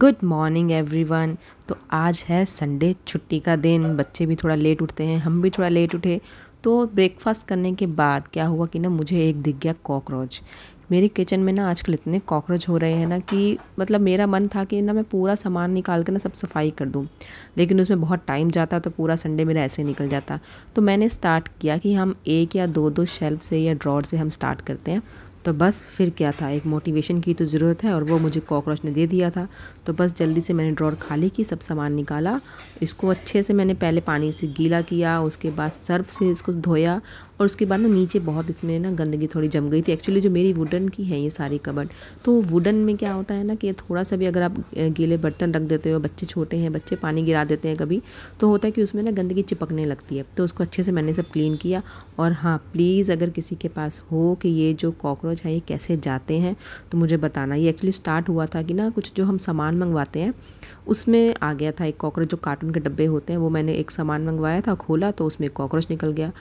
good morning everyone तो आज है संडे छुट्टी का दिन बच्चे भी थोड़ा लेट उठते हैं हम भी थोड़ा लेट उठे तो ब्रेकफास्ट करने के बाद क्या हुआ कि ना मुझे एक दिख गया कॉकरोच मेरे किचन में ना आजकल इतने कॉकरोच हो रहे हैं ना कि मतलब मेरा मन था कि ना मैं पूरा सामान निकाल कर ना सब सफाई कर दूँ लेकिन उसमें बहुत टाइम जाता तो पूरा संडे मेरा ऐसे निकल जाता तो मैंने स्टार्ट किया कि हम एक या दो दो शेल्फ से या ड्रॉर से हम स्टार्ट करते हैं तो बस फिर क्या था एक मोटिवेशन की तो ज़रूरत है और वो मुझे कॉकरोच ने दे दिया था तो बस जल्दी से मैंने ड्रॉर खाली की सब सामान निकाला इसको अच्छे से मैंने पहले पानी से गीला किया उसके बाद सर्फ से इसको धोया और उसके बाद ना नीचे बहुत इसमें ना गंदगी थोड़ी जम गई थी एक्चुअली जो मेरी वुडन की है ये सारी कबर्ड तो वुडन में क्या होता है ना कि थोड़ा सा भी अगर आप गीले बर्तन रख देते हो बच्चे छोटे हैं बच्चे पानी गिरा देते हैं कभी तो होता है कि उसमें ना गंदगी चिपकने लगती है तो उसको अच्छे से मैंने सब क्लीन किया और हाँ प्लीज़ अगर किसी के पास हो कि ये जो कॉकरोच मनोज है ये कैसे जाते हैं तो मुझे बताना ये एक्चुअली स्टार्ट हुआ था कि ना कुछ जो हम सामान मंगवाते हैं उसमें आ गया था एक कॉकरोच जो कार्टून के डब्बे होते हैं वो मैंने एक सामान मंगवाया था खोला तो उसमें कॉकरोच निकल गया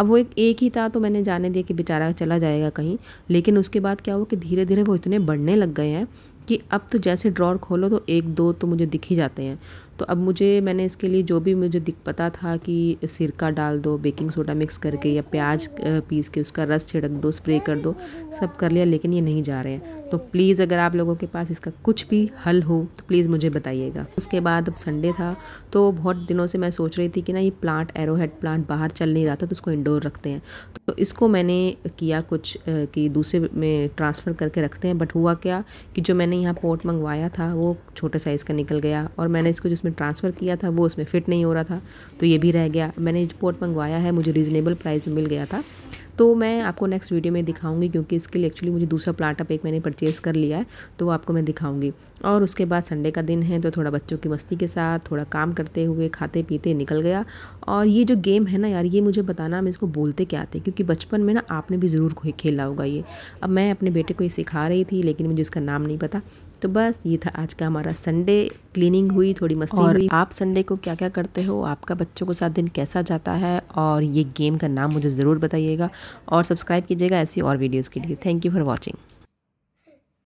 अब वो एक एक ही था तो मैंने जाने दिया कि बेचारा चला जाएगा कहीं लेकिन उसके बाद क्या हुआ कि धीरे धीरे वो इतने बढ़ने लग गए हैं कि अब तो जैसे ड्रॉर खोलो तो एक दो तो मुझे दिख ही जाते हैं तो अब मुझे मैंने इसके लिए जो भी मुझे दिख पता था कि सिरका डाल दो बेकिंग सोडा मिक्स करके या प्याज पीस के उसका रस छिड़क दो स्प्रे कर दो सब कर लिया लेकिन ये नहीं जा रहे हैं तो प्लीज़ अगर आप लोगों के पास इसका कुछ भी हल हो तो प्लीज़ मुझे बताइए रहेगा उसके बाद अब संडे था तो बहुत दिनों से मैं सोच रही थी कि ना ये प्लांट एरोहेड प्लांट बाहर चल नहीं रहा था तो उसको इंडोर रखते हैं तो इसको मैंने किया कुछ कि दूसरे में ट्रांसफ़र करके रखते हैं बट हुआ क्या कि जो मैंने यहाँ पोर्ट मंगवाया था वो छोटे साइज़ का निकल गया और मैंने इसको जिसमें ट्रांसफ़र किया था वो उसमें फ़िट नहीं हो रहा था तो ये भी रह गया मैंने जो पोर्ट मंगवाया है मुझे रीज़नेबल प्राइस में मिल गया था तो मैं आपको नेक्स्ट वीडियो में दिखाऊंगी क्योंकि इसके लिए एक्चुअली मुझे दूसरा प्लाट अब एक मैंने परचेज़ कर लिया है तो वो आपको मैं दिखाऊंगी और उसके बाद संडे का दिन है तो थोड़ा बच्चों की मस्ती के साथ थोड़ा काम करते हुए खाते पीते निकल गया और ये जो गेम है ना यार ये मुझे बताना हम इसको बोलते क्या आते क्योंकि बचपन में ना आपने भी ज़रूर खेला होगा ये अब मैं अपने बेटे को ये सिखा रही थी लेकिन मुझे इसका नाम नहीं पता तो बस ये था आज का हमारा संडे क्लीनिंग हुई थोड़ी मस्ती और हुई आप संडे को क्या क्या करते हो आपका बच्चों के साथ दिन कैसा जाता है और ये गेम का नाम मुझे ज़रूर बताइएगा और सब्सक्राइब कीजिएगा ऐसी और वीडियोज़ के लिए थैंक यू फॉर वॉचिंग